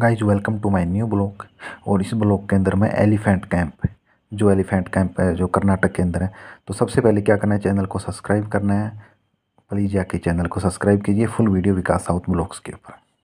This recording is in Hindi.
guys welcome to my new vlog और इस ब्लॉक के अंदर मैं एलिफेंट कैंप जो एलिफेंट कैंप है जो कर्नाटक के अंदर है तो सबसे पहले क्या करना है चैनल को सब्सक्राइब करना है प्लीज़ जाके चैनल को सब्सक्राइब कीजिए full video Vikas south blocks के ऊपर